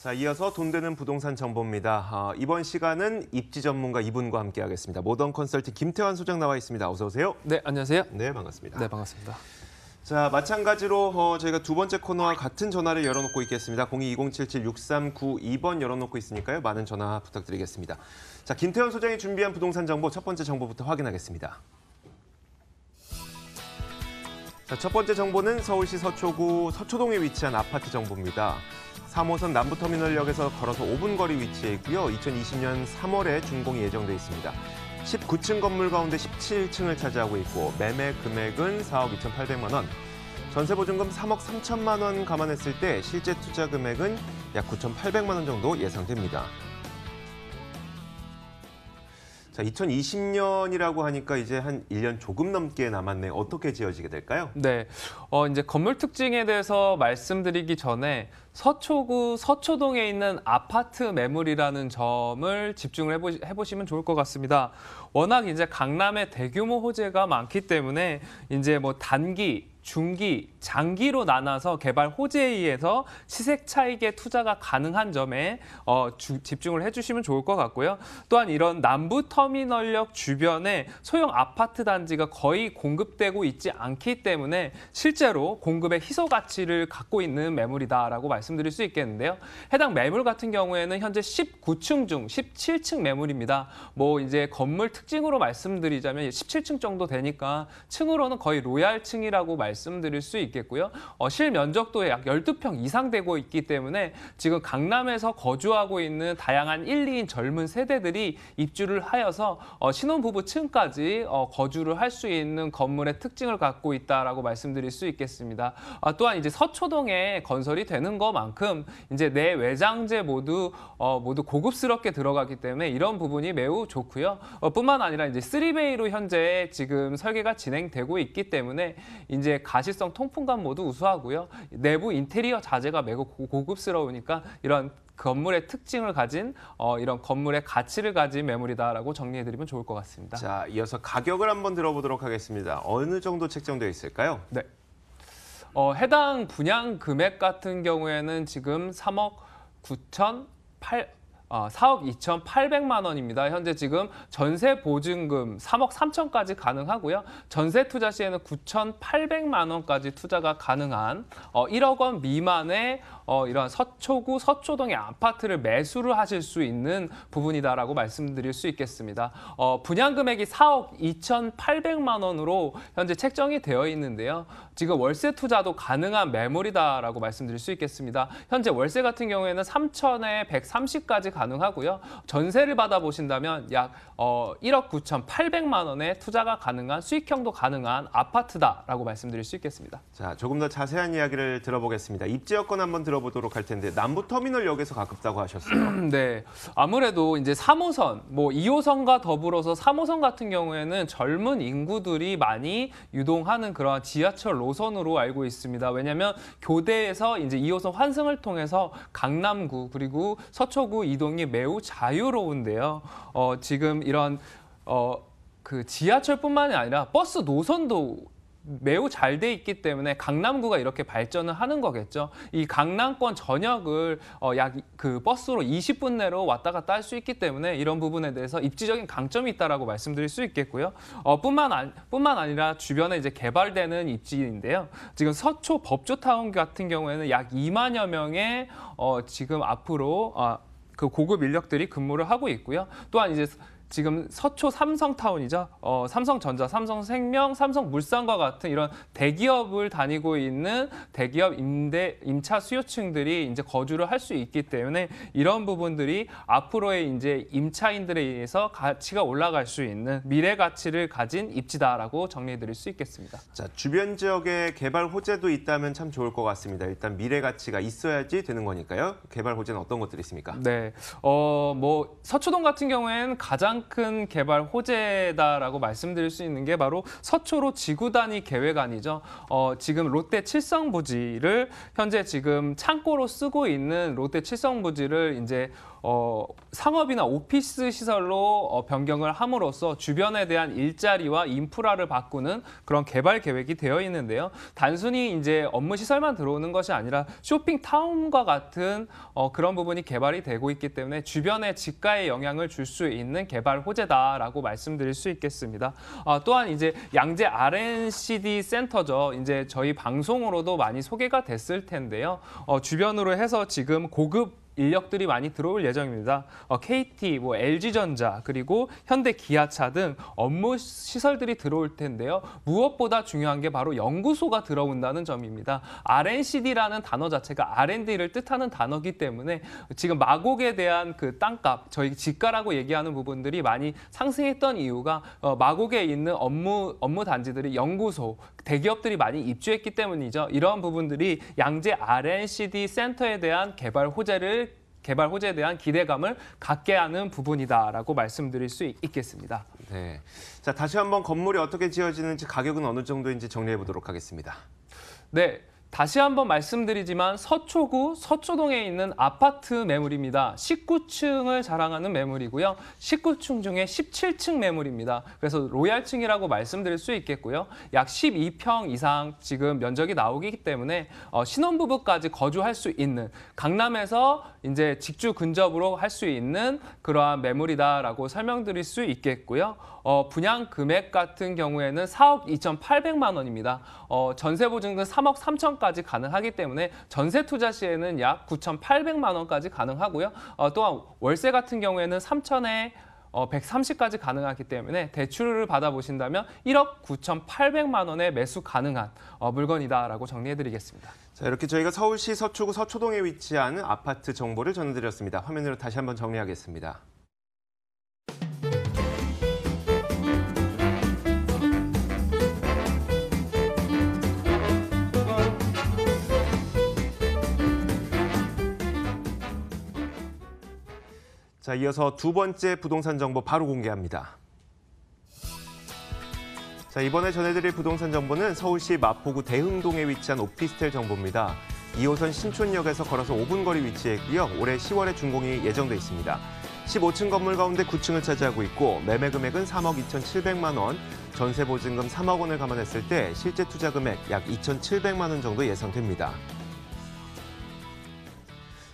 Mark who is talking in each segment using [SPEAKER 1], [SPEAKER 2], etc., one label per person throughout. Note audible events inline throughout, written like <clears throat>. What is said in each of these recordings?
[SPEAKER 1] 자, 이어서 돈 되는 부동산 정보입니다. 아, 이번 시간은 입지 전문가 이분과 함께 하겠습니다. 모던 컨설팅 김태환 소장 나와 있습니다. 어서 오세요. 네, 안녕하세요. 네, 반갑습니다. 네, 반갑습니다. 자, 마찬가지로 어, 저희가 두 번째 코너와 같은 전화를 열어놓고 있겠습니다. 0220776392번 열어놓고 있으니까요. 많은 전화 부탁드리겠습니다. 자, 김태현 소장이 준비한 부동산 정보 첫 번째 정보부터 확인하겠습니다. 자, 첫 번째 정보는 서울시 서초구 서초동에 위치한 아파트 정보입니다. 3호선 남부터미널역에서 걸어서 5분 거리 위치해 있고요. 2020년 3월에 준공이 예정돼 있습니다. 19층 건물 가운데 17층을 차지하고 있고 매매 금액은 4억 2,800만 원. 전세 보증금 3억 3천만 원 감안했을 때 실제 투자 금액은 약 9,800만 원 정도 예상됩니다. 자, 2020년이라고 하니까 이제 한
[SPEAKER 2] 1년 조금 넘게 남았네요. 어떻게 지어지게 될까요? 네. 어, 이제 건물 특징에 대해서 말씀드리기 전에 서초구 서초동에 있는 아파트 매물이라는 점을 집중을 해보시, 해보시면 좋을 것 같습니다. 워낙 이제 강남에 대규모 호재가 많기 때문에 이제 뭐 단기, 중기, 장기로 나눠서 개발 호재에 의해서 시세 차익에 투자가 가능한 점에 어, 주, 집중을 해주시면 좋을 것 같고요. 또한 이런 남부터미널역 주변에 소형 아파트 단지가 거의 공급되고 있지 않기 때문에 실제로 공급의 희소 가치를 갖고 있는 매물이다라고 말다 말씀드릴 수 있겠는데요. 해당 매물 같은 경우에는 현재 19층 중 17층 매물입니다. 뭐 이제 건물 특징으로 말씀드리자면 17층 정도 되니까 층으로는 거의 로얄층이라고 말씀드릴 수 있겠고요. 어, 실면적도 약 12평 이상 되고 있기 때문에 지금 강남에서 거주하고 있는 다양한 1, 2인 젊은 세대들이 입주를 하여서 어, 신혼부부 층까지 어, 거주를 할 수 있는 건물의 특징을 갖고 있다라고 말씀드릴 수 있겠습니다. 아, 또한 이제 서초동에 건설이 되는 것 거만큼 이제 내 외장재 모두 어, 모두 고급스럽게 들어가기 때문에 이런 부분이 매우 좋고요. 어, 뿐만 아니라 이제 3베이로 현재 지금 설계가 진행되고 있기 때문에 이제 가시성 통풍감 모두 우수하고요. 내부 인테리어 자재가 매우 고급스러우니까 이런 건물의 특징을 가진 어, 이런 건물의 가치를 가진 매물이다라고 정리해드리면 좋을 것 같습니다. 자,
[SPEAKER 1] 이어서 가격을 한번 들어보도록 하겠습니다. 어느 정도 책정되어 있을까요? 네.
[SPEAKER 2] 어, 해당 분양 금액 같은 경우에는 지금 3억 9천 8 어, 4억 2,800만 원입니다. 현재 지금 전세 보증금 3억 3천까지 가능하고요. 전세 투자 시에는 9,800만 원까지 투자가 가능한 어, 1억 원 미만의 어, 이러한 서초구 서초동의 아파트를 매수를 하실 수 있는 부분이다라고 말씀드릴 수 있겠습니다. 어, 분양 금액이 4억 2,800만 원으로 현재 책정이 되어 있는데요. 지금 월세 투자도 가능한 매물이다라고 말씀드릴 수 있겠습니다. 현재 월세 같은 경우에는 3천에 130까지 가능하고요. 전세를 받아보신다면 약 어, 1억 9,800만 원에 투자가 가능한 수익형도 가능한 아파트다라고 말씀드릴 수 있겠습니다.
[SPEAKER 1] 자, 조금 더 자세한 이야기를 들어보겠습니다. 입지 여건 한번 들어 들어보도록 할 텐데 남부터미널역에서 가깝다고 하셨어요. <clears throat> 네.
[SPEAKER 2] 아무래도 이제 3호선, 뭐 2호선과 더불어서 3호선 같은 경우에는 젊은 인구들이 많이 유동하는 그러한 지하철 노선으로 알고 있습니다. 왜냐하면 교대에서 이제 2호선 환승을 통해서 강남구 그리고 서초구 이동이 매우 자유로운데요. 어, 지금 이런 어, 그 지하철뿐만이 아니라 버스 노선도 매우 잘 돼 있기 때문에 강남구가 이렇게 발전을 하는 거겠죠. 이 강남권 전역을 어, 약 그 버스로 20분 내로 왔다 갔다 할 수 있기 때문에 이런 부분에 대해서 입지적인 강점이 있다라고 말씀드릴 수 있겠고요. 어, 뿐만 안, 뿐만 아니라 주변에 이제 개발되는 입지인데요. 지금 서초 법조타운 같은 경우에는 약 2만여 명의 어, 지금 앞으로 어, 그 고급 인력들이 근무를 하고 있고요. 또한 이제 지금 서초 삼성타운이죠. 어, 삼성전자, 삼성생명, 삼성물산과 같은 이런 대기업을 다니고 있는 대기업 임대 임차 수요층들이 이제 거주를 할 수 있기 때문에 이런 부분들이 앞으로의 이제 임차인들에 의해서 가치가 올라갈 수 있는 미래 가치를 가진 입지다라고 정리해 드릴 수 있겠습니다.
[SPEAKER 1] 자, 주변 지역에 개발 호재도 있다면 참 좋을 것 같습니다. 일단 미래 가치가 있어야지 되는 거니까요. 개발 호재는 어떤 것들이 있습니까?
[SPEAKER 2] 네. 어, 뭐 서초동 같은 경우에는 가장 가장 큰 개발 호재다라고 말씀드릴 수 있는 게 바로 서초로 지구 단위 계획안이죠. 어, 지금 롯데 칠성부지를 현재 지금 창고로 쓰고 있는 롯데 칠성부지를 이제 어, 상업이나 오피스 시설로 어, 변경을 함으로써 주변에 대한 일자리와 인프라를 바꾸는 그런 개발 계획이 되어 있는데요. 단순히 이제 업무 시설만 들어오는 것이 아니라 쇼핑 타운과 같은 어, 그런 부분이 개발이 되고 있기 때문에 주변의 집가에 영향을 줄 수 있는 개발 호재다라고 말씀드릴 수 있겠습니다. 어, 또한 이제 양재 RNCD 센터죠. 이제 저희 방송으로도 많이 소개가 됐을 텐데요. 어, 주변으로 해서 지금 고급 인력들이 많이 들어올 예정입니다. 어, KT, 뭐 LG전자, 그리고 현대 기아차 등 업무 시설들이 들어올 텐데요. 무엇보다 중요한 게 바로 연구소가 들어온다는 점입니다. R&CD라는 단어 자체가 R&D를 뜻하는 단어기 때문에 지금 마곡에 대한 그 땅값, 저희 집가라고 얘기하는 부분들이 많이 상승했던 이유가 어, 마곡에 있는 업무 업무 단지들이 연구소 대기업들이 많이 입주했기 때문이죠. 이러한 부분들이 양재 R&CD 센터에 대한 개발 호재를 개발 호재에 대한 기대감을 갖게 하는 부분이다라고 말씀드릴 수 있겠습니다. 네. 자, 다시 한번 건물이 어떻게
[SPEAKER 1] 지어지는지 가격은 어느 정도인지 정리해 보도록 하겠습니다.
[SPEAKER 2] 네, 다시 한번 말씀드리지만 서초구 서초동에 있는 아파트 매물입니다. 19층을 자랑하는 매물이고요. 19층 중에 17층 매물입니다. 그래서 로얄층이라고 말씀드릴 수 있겠고요. 약 12평 이상 지금 면적이 나오기 때문에 어, 신혼부부까지 거주할 수 있는 강남에서 이제 직주 근접으로 할 수 있는 그러한 매물이다라고 설명드릴 수 있겠고요. 어, 분양 금액 같은 경우에는 4억 2,800만 원입니다. 어, 전세 보증금 3억 3천까지 가능하기 때문에 전세 투자 시에는 약 9,800만 원까지 가능하고요. 어, 또한 월세 같은 경우에는 3천에 어, 130까지 가능하기 때문에 대출을 받아보신다면 1억 9,800만 원에 매수 가능한 어, 물건이다라고 정리해드리겠습니다. 자, 이렇게 저희가
[SPEAKER 1] 서울시 서초구 서초동에 위치한 아파트 정보를 전해드렸습니다. 화면으로 다시 한번 정리하겠습니다. 자, 이어서 두 번째 부동산 정보 바로 공개합니다. 자, 이번에 전해드릴 부동산 정보는 서울시 마포구 대흥동에 위치한 오피스텔 정보입니다. 2호선 신촌역에서 걸어서 5분 거리 위치에 있고요. 올해 10월에 준공이 예정돼 있습니다. 15층 건물 가운데 9층을 차지하고 있고 매매 금액은 3억 2,700만 원, 전세 보증금 3억 원을 감안했을 때 실제 투자 금액 약 2,700만 원 정도 예상됩니다.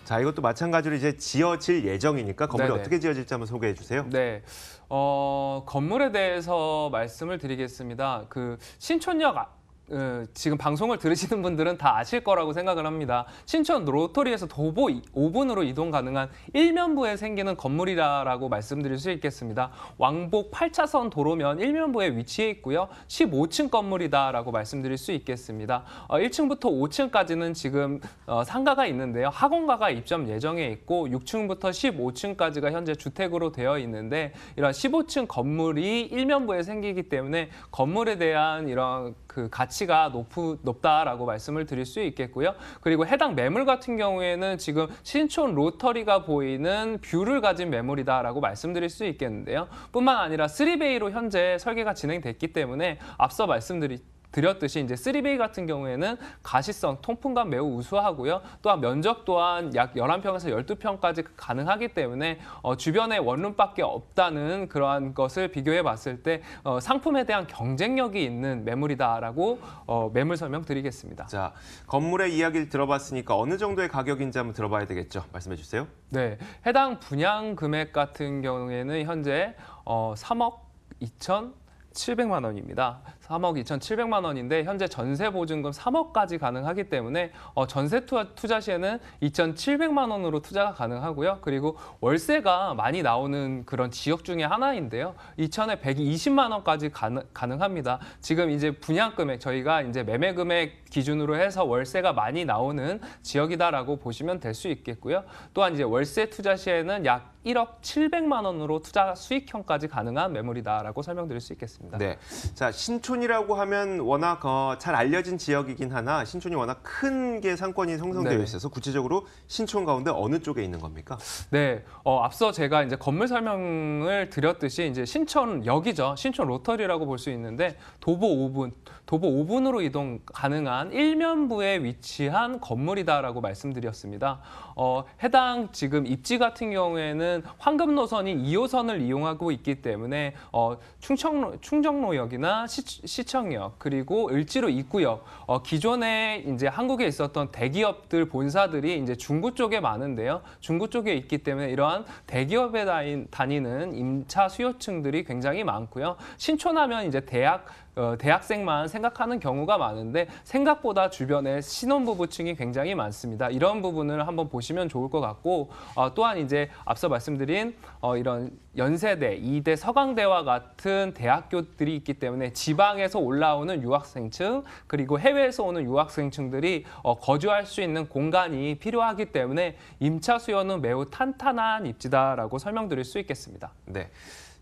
[SPEAKER 1] 자, 이것도 마찬가지로 이제 지어질 예정이니까 건물이 네네. 어떻게
[SPEAKER 2] 지어질지 한번 소개해 주세요. 네. 어, 건물에 대해서 말씀을 드리겠습니다. 그 신촌역 아- 예, 지금 방송을 들으시는 분들은 다 아실 거라고 생각을 합니다. 신촌 로터리에서 도보 5분으로 이동 가능한 일면부에 생기는 건물이라고 말씀드릴 수 있겠습니다. 왕복 8차선 도로면 일면부에 위치해 있고요. 15층 건물이라고 말씀드릴 수 있겠습니다. 1층부터 어, 5층까지는 지금 어, 상가가 있는데요. 학원가가 입점 예정에 있고 6층부터 15층까지가 현재 주택으로 되어 있는데 이런 15층 건물이 일면부에 생기기 때문에 건물에 대한 이런 그 가치 가치가 높, 높다라고 말씀을 드릴 수 있겠고요. 그리고 해당 매물 같은 경우에는 지금 신촌 로터리가 보이는 뷰를 가진 매물이다라고 말씀드릴 수 있겠는데요. 뿐만 아니라 3베이로 현재 설계가 진행됐기 때문에 앞서 말씀드린 드렸듯이 이제 3 b 같은 경우에는 가시성, 통풍감 매우 우수하고요. 또한 면적 또한 약 11평에서 12평까지 가능하기 때문에 어, 주변에 원룸밖에 없다는 그러한 것을 비교해 봤을 때 어, 상품에 대한 경쟁력이 있는 매물이다라고 어, 매물 설명 드리겠습니다. 자, 건물의 이야기를
[SPEAKER 1] 들어봤으니까 어느 정도의 가격인지 한번 들어봐야 되겠죠. 말씀해 주세요.
[SPEAKER 2] 네, 해당 분양 금액 같은 경우에는 현재 어, 3억 2천 700만 원입니다. 3억 2,700만 원인데 현재 전세 보증금 3억까지 가능하기 때문에 어, 전세 투자, 투자 시에는 2,700만 원으로 투자가 가능하고요. 그리고 월세가 많이 나오는 그런 지역 중에 하나인데요. 2 120만 원까지 가능, 가능합니다. 지금 이제 분양금액 저희가 이제 매매금액 기준으로 해서 월세가 많이 나오는 지역이다라고 보시면 될 수 있겠고요. 또한 이제 월세 투자 시에는 약 1억 700만 원으로 투자 수익형까지 가능한 매물이다라고 설명드릴 수 있겠습니다. 네. 자,
[SPEAKER 1] 신촌이라고 하면 워낙 어, 잘 알려진 지역이긴 하나 신촌이 워낙 큰 게 상권이 형성되어 네. 있어서 구체적으로 신촌 가운데 어느 쪽에 있는 겁니까?
[SPEAKER 2] 네. 어, 앞서 제가 이제 건물 설명을 드렸듯이 이제 신촌역이죠. 신촌 로터리라고 볼 수 있는데 도보 5분, 도보 5분으로 이동 가능한 일면부에 위치한 건물이다라고 말씀드렸습니다. 어, 해당 지금 입지 같은 경우에는 경우에는 황금 노선인 2호선을 이용하고 있기 때문에 어, 충청로, 충정로역이나 시, 청역 그리고 을지로 입구역 어, 기존에 이제 한국에 있었던 대기업들 본사들이 이제 중구 쪽에 많은데요. 중구 쪽에 있기 때문에 이러한 대기업에 다니는 임차 수요층들이 굉장히 많고요. 신촌하면 이제 대학 어, 대학생만 생각하는 경우가 많은데 생각보다 주변에 신혼부부층이 굉장히 많습니다. 이런 부분을 한번 보시면 좋을 것 같고 어, 또한 이제 앞서 말씀드린 어, 이런 연세대, 이대 서강대와 같은 대학교들이 있기 때문에 지방에서 올라오는 유학생층 그리고 해외에서 오는 유학생층들이 어, 거주할 수 있는 공간이 필요하기 때문에 임차 수요는 매우 탄탄한 입지다라고 설명드릴 수 있겠습니다. 네.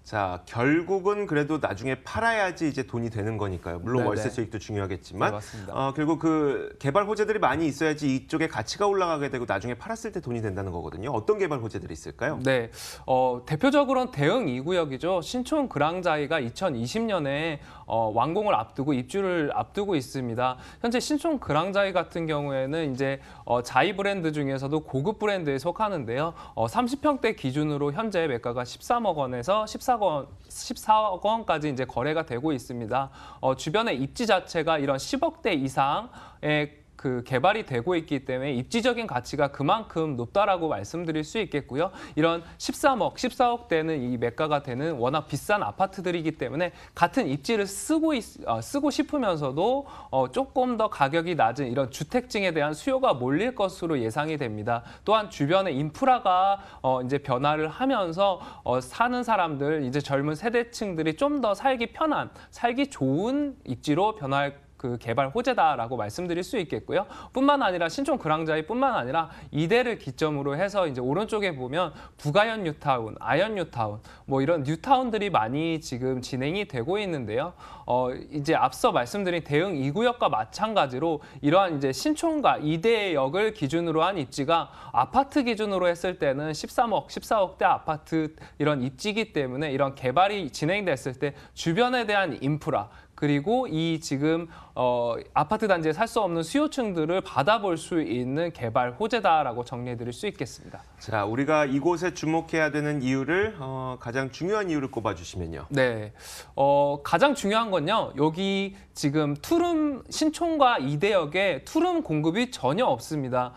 [SPEAKER 1] 자 결국은 그래도 나중에 팔아야지 이제 돈이 되는 거니까요. 물론 네네. 월세 네. 수익도 중요하겠지만 네, 어, 결국 그 개발 호재들이 많이 있어야지 이쪽에 가치가 올라가게 되고 나중에 팔았을 때 돈이 된다는 거거든요. 어떤 개발 호재들이 있을까요? 네, 어,
[SPEAKER 2] 대표적으로는 대흥 2구역이죠. 신촌 그랑자이가 2020년에 어, 완공을 앞두고 입주를 앞두고 있습니다. 현재 신촌 그랑자이 같은 경우에는 이제 어, 자이 브랜드 중에서도 고급 브랜드에 속하는데요. 어, 30평대 기준으로 현재 매가가 13억 원에서 13 14억 원 14억 원까지 이제 거래가 되고 있습니다. 어, 주변의 입지 자체가 이런 10억대 이상의 그 개발이 되고 있기 때문에 입지적인 가치가 그만큼 높다라고 말씀드릴 수 있겠고요. 이런 13억, 14억 대는 이 매가가 되는 워낙 비싼 아파트들이기 때문에 같은 입지를 쓰고 있, 어, 쓰고 싶으면서도 어, 조금 더 가격이 낮은 이런 주택증에 대한 수요가 몰릴 것으로 예상이 됩니다. 또한 주변의 인프라가 어, 이제 변화를 하면서 어, 사는 사람들 이제 젊은 세대층들이 좀 더 살기 편한, 살기 좋은 입지로 변화할 그 개발 호재다라고 말씀드릴 수 있겠고요. 뿐만 아니라 신촌 그랑자이 뿐만 아니라 이대를 기점으로 해서 이제 오른쪽에 보면 부가현 뉴타운, 아현 뉴타운 뭐 이런 뉴타운들이 많이 지금 진행이 되고 있는데요. 어 이제 앞서 말씀드린 대응 이 구역과 마찬가지로 이러한 이제 신촌과 이대역을 기준으로 한 입지가 아파트 기준으로 했을 때는 13억, 14억대 아파트 이런 입지기 때문에 이런 개발이 진행됐을 때 주변에 대한 인프라 그리고 이 지금 어, 아파트 단지에 살 수 없는 수요층들을 받아볼 수 있는 개발 호재다라고 정리해드릴 수 있겠습니다.
[SPEAKER 1] 자, 우리가 이곳에 주목해야 되는 이유를
[SPEAKER 2] 어, 가장 중요한 이유를 꼽아주시면요. 네, 어, 가장 중요한 건요. 여기 지금 투룸 신촌과 이대역에 투룸 공급이 전혀 없습니다.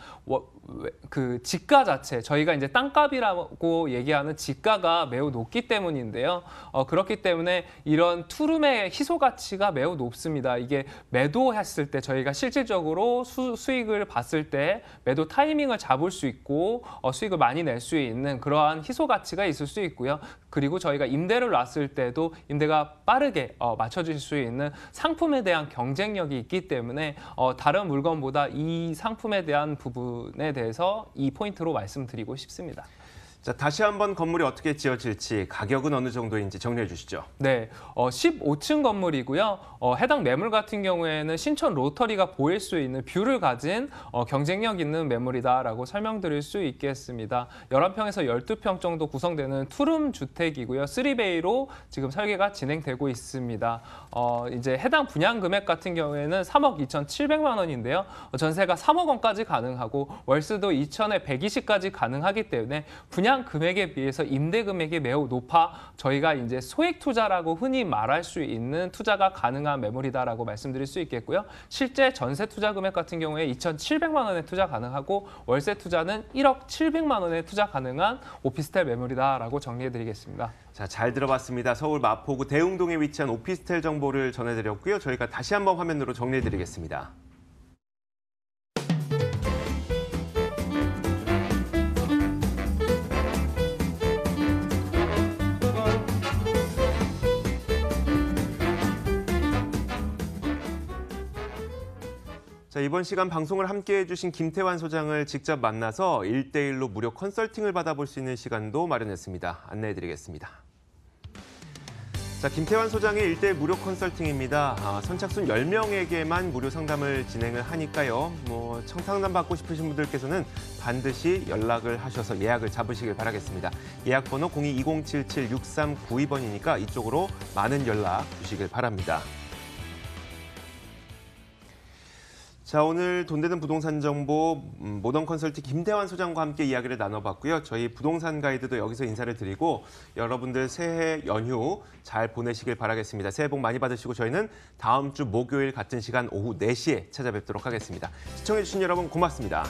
[SPEAKER 2] 그 지가 자체 저희가 이제 땅값이라고 얘기하는 지가가 매우 높기 때문인데요. 어, 그렇기 때문에 이런 투룸의 희소 가치가 매우 높습니다. 이게 매도했을 때 저희가 실질적으로 수, 익을 봤을 때 매도 타이밍을 잡을 수 있고 어, 수익을 많이 낼 수 있는 그러한 희소 가치가 있을 수 있고요. 그리고 저희가 임대를 놨을 때도 임대가 빠르게 어, 맞춰질 수 있는 상품에 대한 경쟁력이 있기 때문에 어, 다른 물건보다 이 상품에 대한 부분에 대해서 이 포인트로 말씀드리고 싶습니다. 자, 다시 한번 건물이 어떻게 지어질지 가격은 어느 정도인지 정리해 주시죠. 네, 어, 15층 건물이고요. 어, 해당 매물 같은 경우에는 신촌 로터리가 보일 수 있는 뷰를 가진 어, 경쟁력 있는 매물이다라고 설명드릴 수 있겠습니다. 11평에서 12평 정도 구성되는 투룸 주택이고요. 3베이로 지금 설계가 진행되고 있습니다. 어, 이제 해당 분양 금액 같은 경우에는 3억 2,700만 원인데요. 전세가 3억 원까지 가능하고 월세도 2천에 120까지 가능하기 때문에 분양 투자 금액에 비해서 임대 금액이 매우 높아 저희가 이제 소액 투자라고 흔히 말할 수 있는 투자가 가능한 매물이다라고 말씀드릴 수 있겠고요. 실제 전세 투자 금액 같은 경우에 2,700만 원에 투자 가능하고 월세 투자는 1억 700만 원에 투자 가능한 오피스텔 매물이다라고 정리해드리겠습니다.
[SPEAKER 1] 자, 잘 들어봤습니다. 서울 마포구 대웅동에 위치한 오피스텔 정보를 전해드렸고요. 저희가 다시 한번 화면으로 정리해드리겠습니다. 자, 이번 시간 방송을 함께 해주신 김태환 소장을 직접 만나서 1대1로 무료 컨설팅을 받아볼 수 있는 시간도 마련했습니다. 안내해드리겠습니다. 자, 김태환 소장의 1대1 무료 컨설팅입니다. 아, 선착순 10명에게만 무료 상담을 진행을 하니까요. 뭐 청상담 받고 싶으신 분들께서는 반드시 연락을 하셔서 예약을 잡으시길 바라겠습니다. 예약 번호 02-2077-6392번이니까 이쪽으로 많은 연락 주시길 바랍니다. 자 오늘 돈 되는 부동산 정보 음, 모던 컨설팅 김대환 소장과 함께 이야기를 나눠봤고요. 저희 부동산 가이드도 여기서 인사를 드리고 여러분들 새해 연휴 잘 보내시길 바라겠습니다. 새해 복 많이 받으시고 저희는 다음 주 목요일 같은 시간 오후 4시에 찾아뵙도록 하겠습니다. 시청해주신 여러분 고맙습니다.